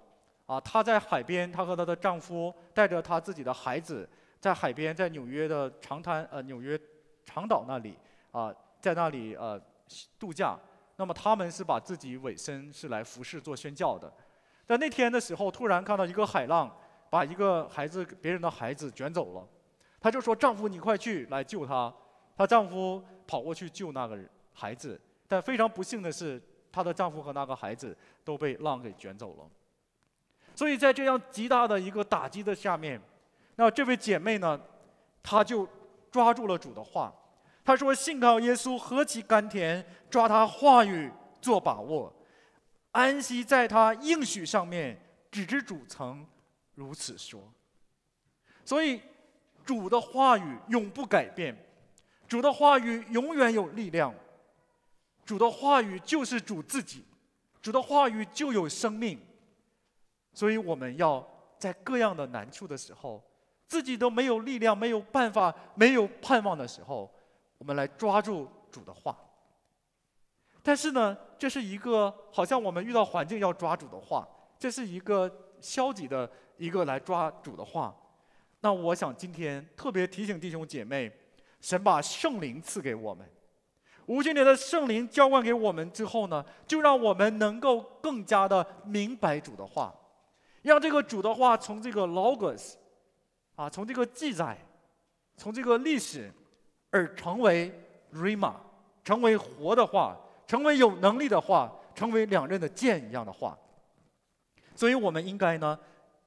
啊，她在海边，她和她的丈夫带着她自己的孩子。在海边，在纽约的长滩呃，纽约长岛那里啊，在那里呃度假。那么他们是把自己委身是来服侍做宣教的。在那天的时候，突然看到一个海浪把一个孩子，别人的孩子卷走了。她就说：“丈夫，你快去来救她。”她丈夫跑过去救那个孩子，但非常不幸的是，她的丈夫和那个孩子都被浪给卷走了。所以在这样极大的一个打击的下面。那这位姐妹呢？她就抓住了主的话，她说：“信靠耶稣何其甘甜，抓他话语做把握，安息在他应许上面，只知主曾如此说。”所以，主的话语永不改变，主的话语永远有力量，主的话语就是主自己，主的话语就有生命。所以，我们要在各样的难处的时候。自己都没有力量、没有办法、没有盼望的时候，我们来抓住主的话。但是呢，这是一个好像我们遇到环境要抓主的话，这是一个消极的一个来抓主的话。那我想今天特别提醒弟兄姐妹，神把圣灵赐给我们，无限量的圣灵浇灌给我们之后呢，就让我们能够更加的明白主的话，让这个主的话从这个 logos 啊，从这个记载，从这个历史，而成为 r i m a 成为活的话，成为有能力的话，成为两刃的剑一样的话。所以，我们应该呢，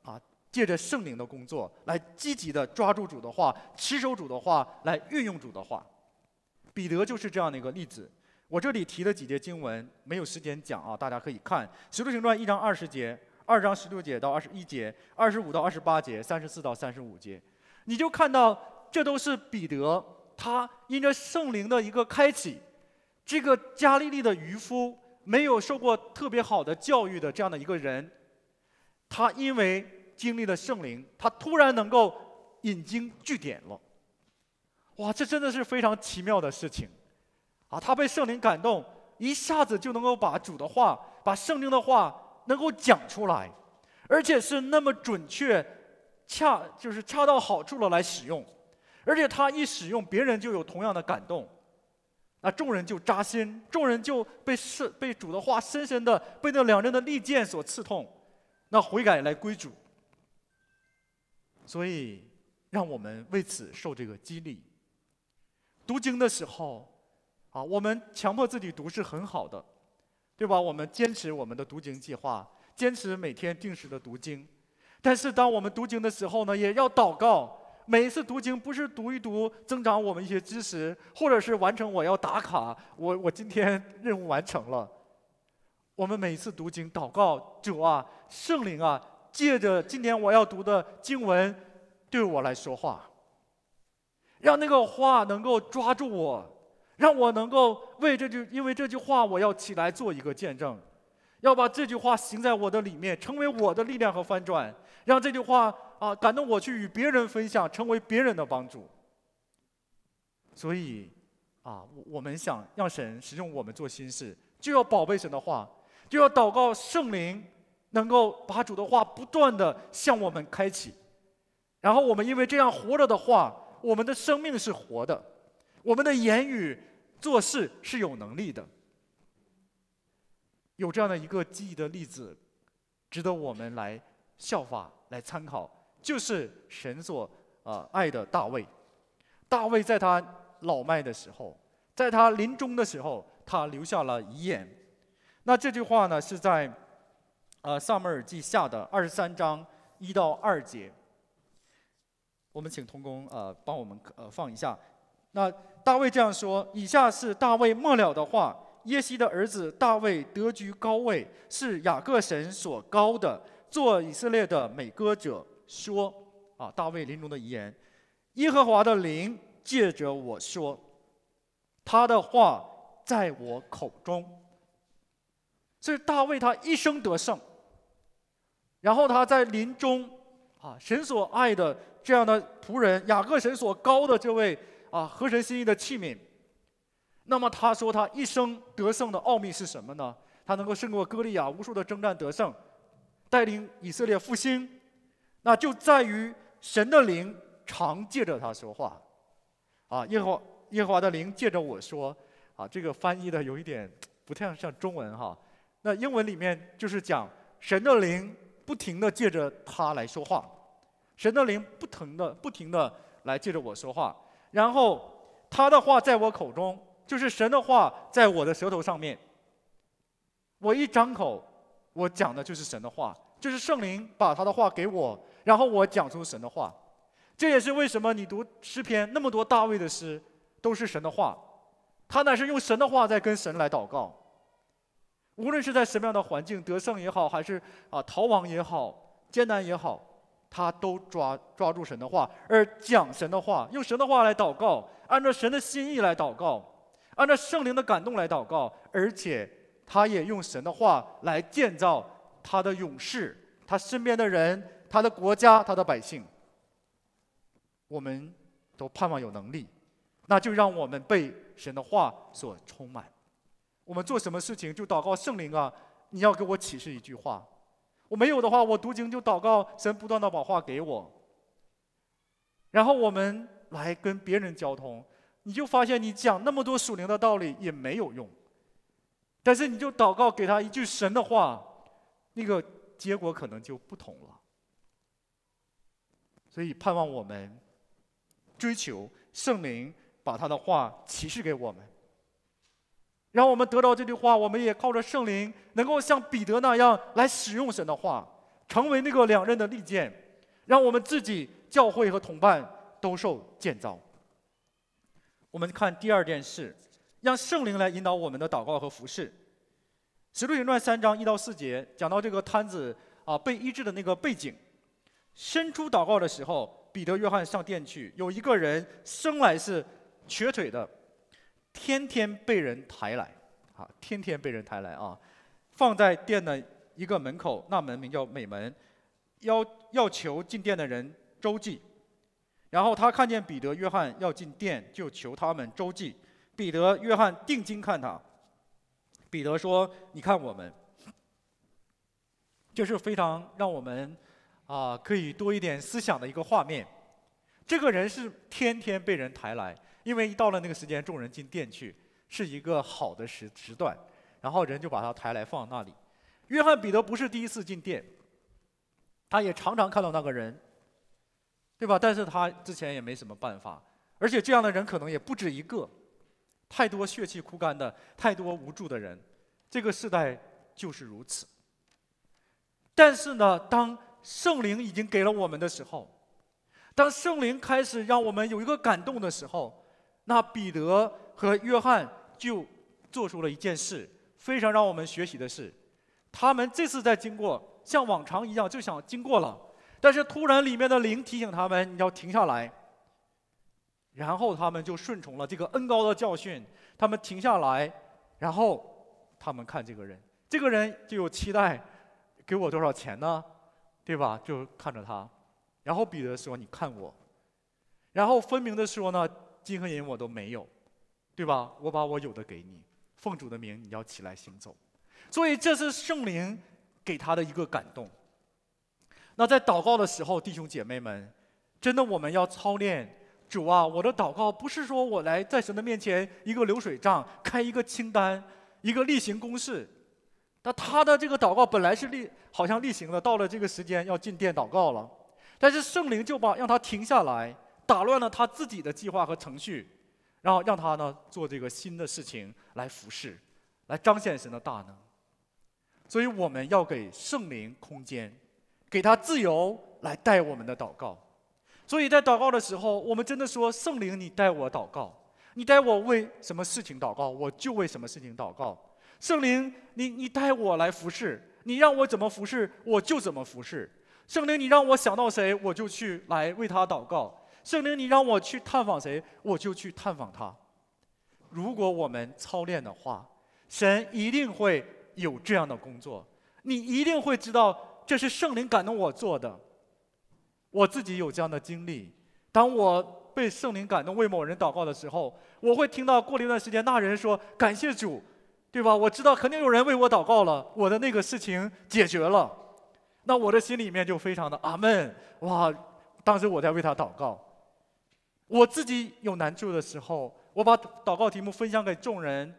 啊，借着圣灵的工作，来积极的抓住主的话，持守主的话，来运用主的话。彼得就是这样的一个例子。我这里提了几节经文，没有时间讲啊，大家可以看《使徒行传》一章二十节。二章十六节到二十一节，二十五到二十八节，三十四到三十五节，你就看到这都是彼得，他因着圣灵的一个开启，这个加利利的渔夫，没有受过特别好的教育的这样的一个人，他因为经历了圣灵，他突然能够引经据典了，哇，这真的是非常奇妙的事情，啊，他被圣灵感动，一下子就能够把主的话，把圣经的话。能够讲出来，而且是那么准确，恰就是恰到好处的来使用，而且他一使用，别人就有同样的感动，那众人就扎心，众人就被是被主的话深深的被那两刃的利剑所刺痛，那悔改来归主。所以，让我们为此受这个激励。读经的时候，啊，我们强迫自己读是很好的。对吧？我们坚持我们的读经计划，坚持每天定时的读经。但是，当我们读经的时候呢，也要祷告。每一次读经不是读一读，增长我们一些知识，或者是完成我要打卡。我我今天 任务完成了。我们每次读经祷告，主啊，圣灵啊，借着今天我要读的经文，对我来说话，让那个话能够抓住我。让我能够为这句，因为这句话，我要起来做一个见证，要把这句话行在我的里面，成为我的力量和翻转，让这句话啊感动我去与别人分享，成为别人的帮助。所以，啊，我们想让神使用我们做心事，就要宝贝神的话，就要祷告圣灵能够把主的话不断的向我们开启，然后我们因为这样活着的话，我们的生命是活的，我们的言语。做事是有能力的，有这样的一个记忆的例子，值得我们来效法、来参考，就是神所啊爱的大卫。大卫在他老迈的时候，在他临终的时候，他留下了遗言。那这句话呢，是在啊《萨母尔记下》的二十三章一到二节。我们请童工啊帮我们呃放一下，那。大卫这样说：“以下是大卫末了的话。”耶西的儿子大卫得居高位，是雅各神所高的，做以色列的美歌者。说：“啊，大卫临终的遗言，耶和华的灵借着我说，他的话在我口中。”所以大卫他一生得胜，然后他在临终，啊，神所爱的这样的仆人，雅各神所高的这位。啊，和神心意的器皿。那么他说他一生得胜的奥秘是什么呢？他能够胜过歌利亚无数的征战得胜，带领以色列复兴，那就在于神的灵常借着他说话。啊，耶和耶和华的灵借着我说。啊，这个翻译的有一点不太像中文哈。那英文里面就是讲神的灵不停的借着他来说话，神的灵不停的不停的来借着我说话。然后他的话在我口中，就是神的话在我的舌头上面。我一张口，我讲的就是神的话，就是圣灵把他的话给我，然后我讲出神的话。这也是为什么你读诗篇那么多大卫的诗，都是神的话，他乃是用神的话在跟神来祷告。无论是在什么样的环境得胜也好，还是啊逃亡也好，艰难也好。他都抓抓住神的话，而讲神的话，用神的话来祷告，按照神的心意来祷告，按照圣灵的感动来祷告，而且他也用神的话来建造他的勇士，他身边的人，他的国家，他的百姓。我们，都盼望有能力，那就让我们被神的话所充满。我们做什么事情就祷告圣灵啊，你要给我启示一句话。我没有的话，我读经就祷告神，不断的把话给我。然后我们来跟别人交通，你就发现你讲那么多属灵的道理也没有用，但是你就祷告给他一句神的话，那个结果可能就不同了。所以盼望我们追求圣灵把他的话启示给我们。让我们得到这句话，我们也靠着圣灵，能够像彼得那样来使用神的话，成为那个两刃的利剑，让我们自己、教会和同伴都受建造。我们看第二件事，让圣灵来引导我们的祷告和服饰。使徒行传三章一到四节讲到这个摊子啊被医治的那个背景，伸出祷告的时候，彼得、约翰上殿去，有一个人生来是瘸腿的。天天被人抬来，啊，天天被人抬来啊，放在店的一个门口，那门名叫美门，要要求进店的人周记，然后他看见彼得约翰要进店，就求他们周记。彼得约翰定睛看他，彼得说：“你看我们。”这是非常让我们啊可以多一点思想的一个画面。这个人是天天被人抬来。因为一到了那个时间，众人进店去是一个好的时时段，然后人就把他抬来放那里。约翰·彼得不是第一次进店，他也常常看到那个人，对吧？但是他之前也没什么办法，而且这样的人可能也不止一个，太多血气枯干的，太多无助的人，这个时代就是如此。但是呢，当圣灵已经给了我们的时候，当圣灵开始让我们有一个感动的时候，那彼得和约翰就做出了一件事，非常让我们学习的事。他们这次在经过，像往常一样就想经过了，但是突然里面的灵提醒他们，你要停下来。然后他们就顺从了这个恩高的教训，他们停下来，然后他们看这个人，这个人就有期待，给我多少钱呢？对吧？就看着他，然后彼得说：“你看我。”然后分明的说呢。金和银我都没有，对吧？我把我有的给你，奉主的名，你要起来行走。所以这是圣灵给他的一个感动。那在祷告的时候，弟兄姐妹们，真的我们要操练主啊！我的祷告不是说我来在神的面前一个流水账，开一个清单，一个例行公事。那他的这个祷告本来是例，好像例行的，到了这个时间要进殿祷告了，但是圣灵就把让他停下来。打乱了他自己的计划和程序，然后让他呢做这个新的事情来服侍，来彰显神的大能。所以我们要给圣灵空间，给他自由来带我们的祷告。所以在祷告的时候，我们真的说：“圣灵，你带我祷告，你带我为什么事情祷告，我就为什么事情祷告。圣灵，你你带我来服侍，你让我怎么服侍，我就怎么服侍。圣灵，你让我想到谁，我就去来为他祷告。”圣灵，你让我去探访谁，我就去探访他。如果我们操练的话，神一定会有这样的工作。你一定会知道，这是圣灵感动我做的。我自己有这样的经历：当我被圣灵感动为某人祷告的时候，我会听到过了一段时间那人说：“感谢主，对吧？”我知道肯定有人为我祷告了，我的那个事情解决了。那我的心里面就非常的阿门哇！当时我在为他祷告。我自己有难处的时候，我把祷告题目分享给众人，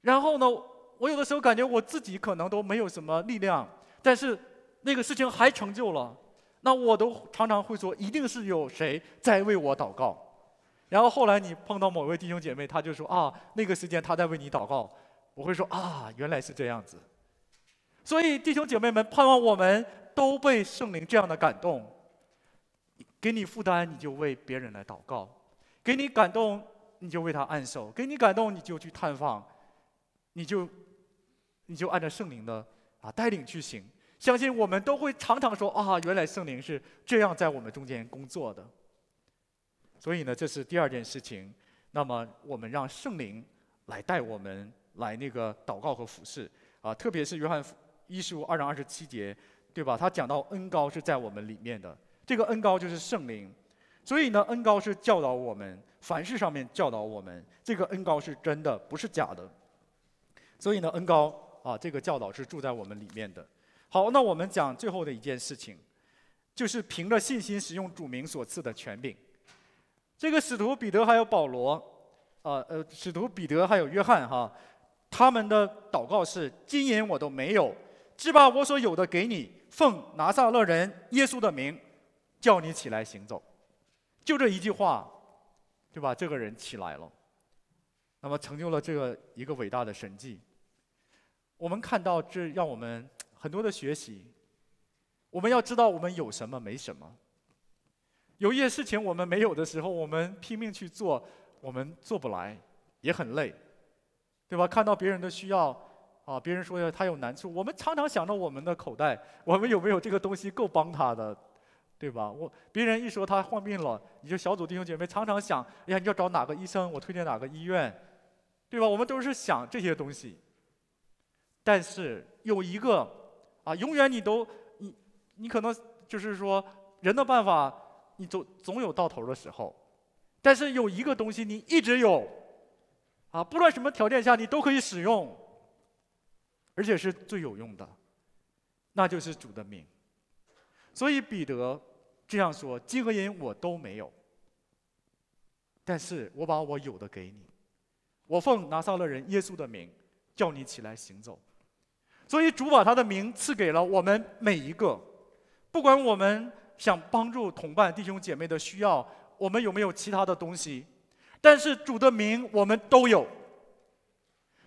然后呢，我有的时候感觉我自己可能都没有什么力量，但是那个事情还成就了，那我都常常会说，一定是有谁在为我祷告。然后后来你碰到某位弟兄姐妹，他就说啊，那个时间他在为你祷告，我会说啊，原来是这样子。所以弟兄姐妹们盼望我们都被圣灵这样的感动。给你负担，你就为别人来祷告；给你感动，你就为他按手；给你感动，你就去探访；你就，你就按照圣灵的啊带领去行。相信我们都会常常说啊，原来圣灵是这样在我们中间工作的。所以呢，这是第二件事情。那么我们让圣灵来带我们来那个祷告和服侍啊，特别是约翰一书二章二十七节，对吧？他讲到恩高是在我们里面的。这个恩高就是圣灵，所以呢，恩高是教导我们凡事上面教导我们，这个恩高是真的，不是假的。所以呢，恩高啊，这个教导是住在我们里面的。好，那我们讲最后的一件事情，就是凭着信心使用主名所赐的权柄。这个使徒彼得还有保罗，啊呃，使徒彼得还有约翰哈，他们的祷告是：金银我都没有，只把我所有的给你，奉拿撒勒人耶稣的名。叫你起来行走，就这一句话，对吧？这个人起来了，那么成就了这个一个伟大的神迹。我们看到这，让我们很多的学习。我们要知道我们有什么，没什么。有一些事情我们没有的时候，我们拼命去做，我们做不来，也很累，对吧？看到别人的需要啊，别人说他有难处，我们常常想着我们的口袋，我们有没有这个东西够帮他的？对吧？我别人一说他患病了，你就小组弟兄姐妹常常想：哎呀，你要找哪个医生？我推荐哪个医院，对吧？我们都是想这些东西。但是有一个啊，永远你都你你可能就是说人的办法，你总总有到头的时候。但是有一个东西你一直有啊，不论什么条件下你都可以使用，而且是最有用的，那就是主的命。所以彼得这样说：“金和银我都没有，但是我把我有的给你。我奉拿撒勒人耶稣的名，叫你起来行走。”所以主把他的名赐给了我们每一个，不管我们想帮助同伴、弟兄、姐妹的需要，我们有没有其他的东西，但是主的名我们都有，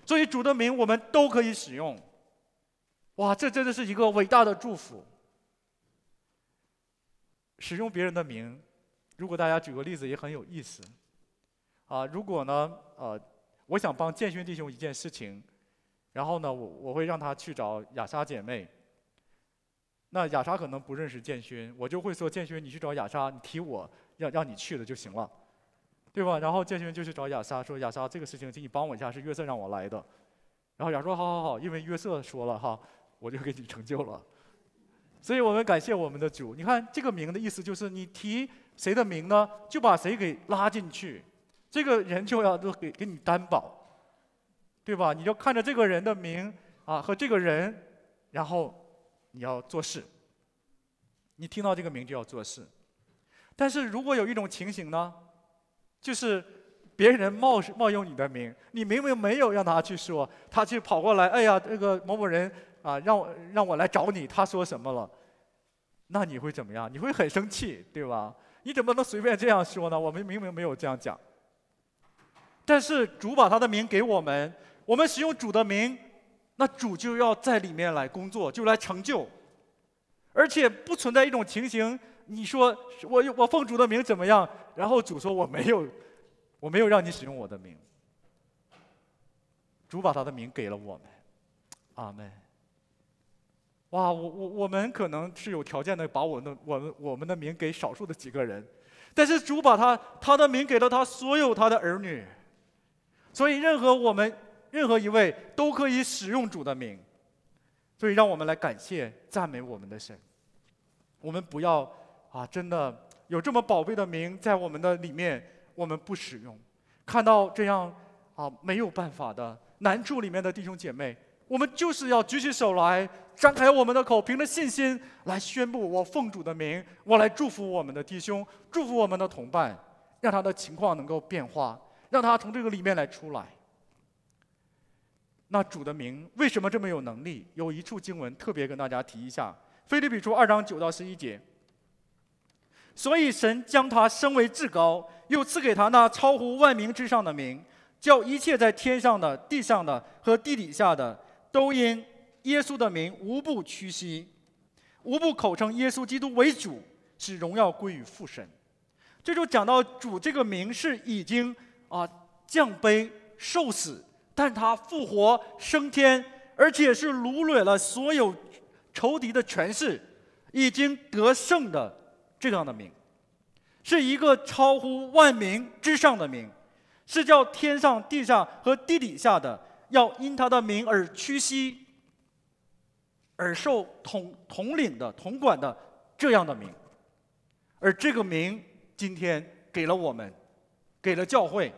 所以主的名我们都可以使用。哇，这真的是一个伟大的祝福。使用别人的名，如果大家举个例子也很有意思，啊，如果呢，呃，我想帮建勋弟兄一件事情，然后呢，我我会让他去找雅莎姐妹。那雅莎可能不认识建勋，我就会说建勋，你去找雅莎，你提我让让你去的就行了，对吧？然后建勋就去找雅莎，说雅莎，这个事情请你帮我一下，是约瑟让我来的。然后莎说，好好好，因为约瑟说了哈，我就给你成就了。所以我们感谢我们的主。你看这个名的意思就是，你提谁的名呢，就把谁给拉进去，这个人就要都给给你担保，对吧？你就看着这个人的名啊和这个人，然后你要做事。你听到这个名就要做事。但是如果有一种情形呢，就是别人冒冒用你的名，你明明没有让他去说，他去跑过来，哎呀，这个某某人。啊，让我让我来找你，他说什么了？那你会怎么样？你会很生气，对吧？你怎么能随便这样说呢？我们明明没有这样讲。但是主把他的名给我们，我们使用主的名，那主就要在里面来工作，就来成就。而且不存在一种情形，你说我我奉主的名怎么样？然后主说我没有我没有让你使用我的名。主把他的名给了我们，阿门。哇，我我我们可能是有条件的把我们的我们我们的名给少数的几个人，但是主把他他的名给了他所有他的儿女，所以任何我们任何一位都可以使用主的名，所以让我们来感谢赞美我们的神，我们不要啊真的有这么宝贵的名在我们的里面，我们不使用，看到这样啊没有办法的难处里面的弟兄姐妹。我们就是要举起手来，张开我们的口，凭着信心来宣布：我奉主的名，我来祝福我们的弟兄，祝福我们的同伴，让他的情况能够变化，让他从这个里面来出来。那主的名为什么这么有能力？有一处经文特别跟大家提一下：《腓立比书》二章九到十一节。所以神将他升为至高，又赐给他那超乎万名之上的名，叫一切在天上的、地上的和地底下的。都因耶稣的名，无不屈膝，无不口称耶稣基督为主，使荣耀归于父神。这就讲到主这个名是已经啊降卑受死，但他复活升天，而且是掳掠了所有仇敌的权势，已经得胜的这样的名，是一个超乎万名之上的名，是叫天上地上和地底下的。要因他的名而屈膝，而受统统领的统管的这样的名，而这个名今天给了我们，给了教会，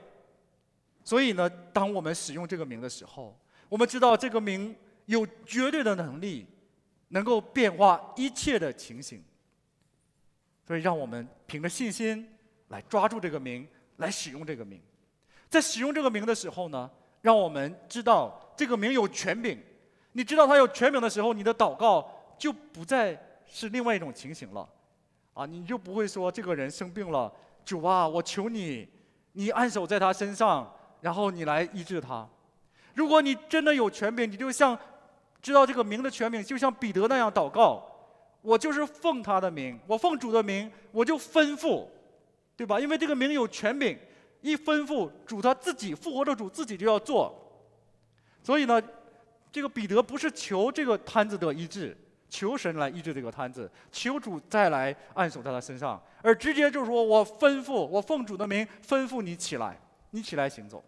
所以呢，当我们使用这个名的时候，我们知道这个名有绝对的能力，能够变化一切的情形，所以让我们凭着信心来抓住这个名，来使用这个名，在使用这个名的时候呢。让我们知道这个名有权柄，你知道他有权柄的时候，你的祷告就不再是另外一种情形了，啊，你就不会说这个人生病了，主啊，我求你，你按手在他身上，然后你来医治他。如果你真的有权柄，你就像知道这个名的权柄，就像彼得那样祷告，我就是奉他的名，我奉主的名，我就吩咐，对吧？因为这个名有权柄。一吩咐主他自己复活的主自己就要做，所以呢，这个彼得不是求这个摊子得医治，求神来医治这个摊子，求主再来按手在他身上，而直接就说：“我吩咐，我奉主的名吩咐你起来，你起来行走。”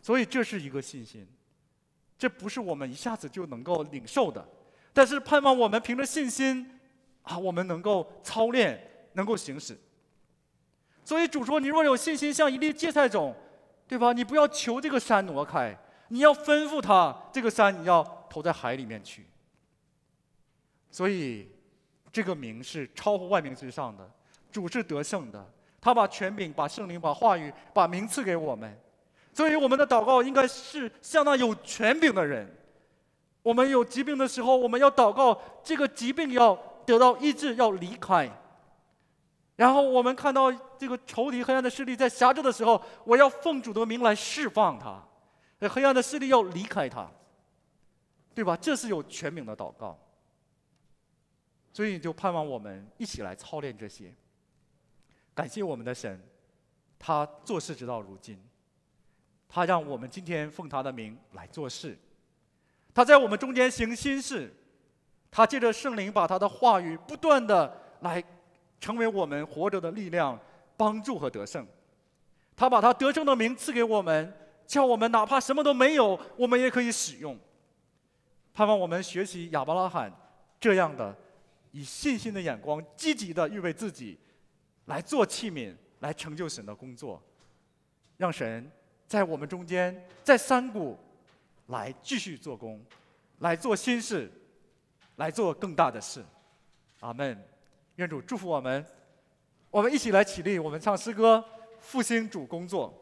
所以这是一个信心，这不是我们一下子就能够领受的，但是盼望我们凭着信心啊，我们能够操练，能够行使。所以主说：“你若有信心，像一粒芥菜种，对吧？你不要求这个山挪开，你要吩咐他，这个山你要投在海里面去。”所以，这个名是超乎万名之上的。主是得胜的，他把权柄、把圣灵、把话语、把名赐给我们。所以我们的祷告应该是向那有权柄的人。我们有疾病的时候，我们要祷告，这个疾病要得到医治，要离开。然后我们看到这个仇敌黑暗的势力在辖制的时候，我要奉主的名来释放他，黑暗的势力要离开他，对吧？这是有权柄的祷告，所以就盼望我们一起来操练这些。感谢我们的神，他做事直到如今，他让我们今天奉他的名来做事，他在我们中间行心事，他借着圣灵把他的话语不断的来。成为我们活着的力量，帮助和得胜。他把他得胜的名赐给我们，叫我们哪怕什么都没有，我们也可以使用。盼望我们学习亚伯拉罕这样的，以信心的眼光，积极的预备自己，来做器皿，来成就神的工作，让神在我们中间，在山谷来继续做工，来做新事，来做更大的事。阿门。愿主祝福我们，我们一起来起立，我们唱诗歌，复兴主工作。